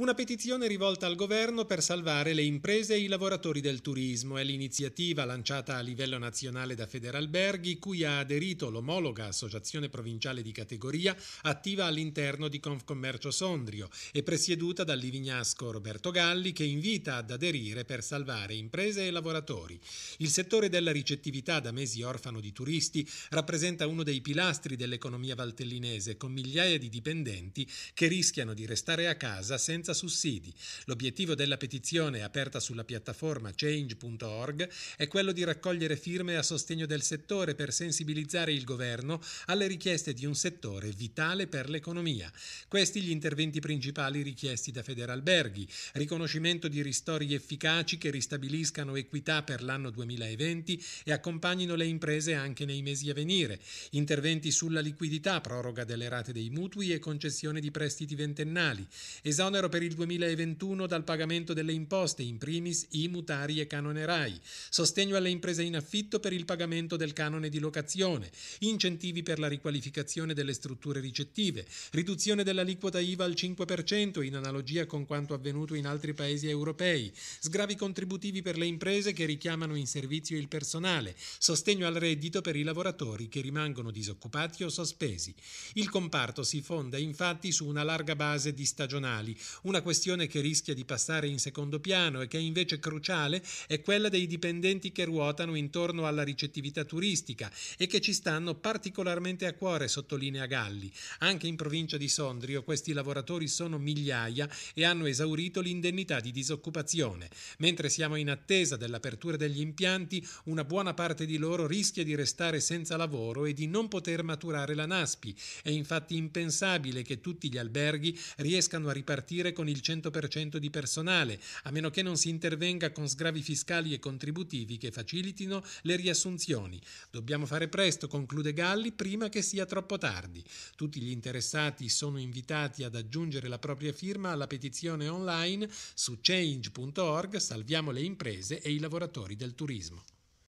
Una petizione rivolta al governo per salvare le imprese e i lavoratori del turismo è l'iniziativa lanciata a livello nazionale da Federalberghi cui ha aderito l'omologa associazione provinciale di categoria attiva all'interno di Confcommercio Sondrio e presieduta dal livignasco Roberto Galli che invita ad aderire per salvare imprese e lavoratori. Il settore della ricettività da mesi orfano di turisti rappresenta uno dei pilastri dell'economia valtellinese con migliaia di dipendenti che rischiano di restare a casa senza senza sussidi. L'obiettivo della petizione aperta sulla piattaforma change.org è quello di raccogliere firme a sostegno del settore per sensibilizzare il governo alle richieste di un settore vitale per l'economia. Questi gli interventi principali richiesti da Federalberghi, riconoscimento di ristori efficaci che ristabiliscano equità per l'anno 2020 e accompagnino le imprese anche nei mesi a venire, interventi sulla liquidità, proroga delle rate dei mutui e concessione di prestiti ventennali, esonero per il 2021 dal pagamento delle imposte, in primis i mutari e Canone RAI, sostegno alle imprese in affitto per il pagamento del canone di locazione, incentivi per la riqualificazione delle strutture ricettive, riduzione dell'aliquota IVA al 5% in analogia con quanto avvenuto in altri paesi europei, sgravi contributivi per le imprese che richiamano in servizio il personale, sostegno al reddito per i lavoratori che rimangono disoccupati o sospesi. Il comparto si fonda infatti su una larga base di stagionali, una questione che rischia di passare in secondo piano e che è invece cruciale è quella dei dipendenti che ruotano intorno alla ricettività turistica e che ci stanno particolarmente a cuore, sottolinea Galli. Anche in provincia di Sondrio questi lavoratori sono migliaia e hanno esaurito l'indennità di disoccupazione. Mentre siamo in attesa dell'apertura degli impianti, una buona parte di loro rischia di restare senza lavoro e di non poter maturare la NASPI. È infatti impensabile che tutti gli alberghi riescano a ripartire sempre con il 100% di personale, a meno che non si intervenga con sgravi fiscali e contributivi che facilitino le riassunzioni. Dobbiamo fare presto, conclude Galli, prima che sia troppo tardi. Tutti gli interessati sono invitati ad aggiungere la propria firma alla petizione online su change.org Salviamo le imprese e i lavoratori del turismo.